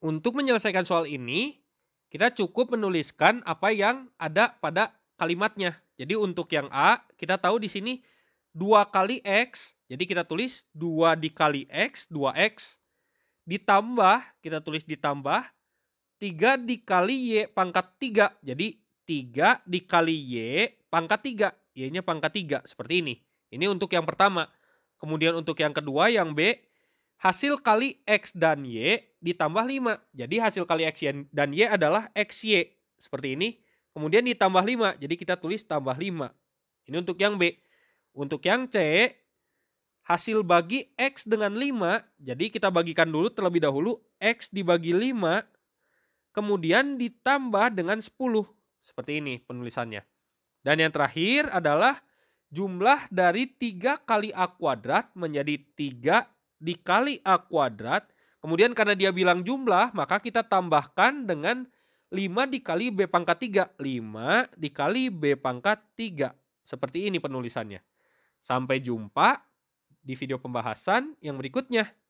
untuk menyelesaikan soal ini, kita cukup menuliskan apa yang ada pada kalimatnya. Jadi untuk yang A, kita tahu di sini 2 kali X, jadi kita tulis 2 dikali X, 2X. Ditambah, kita tulis ditambah 3 dikali Y pangkat 3. Jadi 3 dikali Y pangkat 3. Y-nya pangkat 3, seperti ini. Ini untuk yang pertama. Kemudian untuk yang kedua, yang B, hasil kali X dan Y ditambah 5. Jadi hasil kali X dan Y adalah XY. Seperti ini. Kemudian ditambah 5. Jadi kita tulis tambah 5. Ini untuk yang B. Untuk yang C, hasil bagi X dengan 5. Jadi kita bagikan dulu terlebih dahulu. X dibagi 5. Kemudian ditambah dengan 10. Seperti ini penulisannya. Dan yang terakhir adalah jumlah dari 3 kali A kuadrat menjadi 3 dikali A kuadrat Kemudian karena dia bilang jumlah, maka kita tambahkan dengan 5 dikali B pangkat 3. 5 dikali B pangkat 3. Seperti ini penulisannya. Sampai jumpa di video pembahasan yang berikutnya.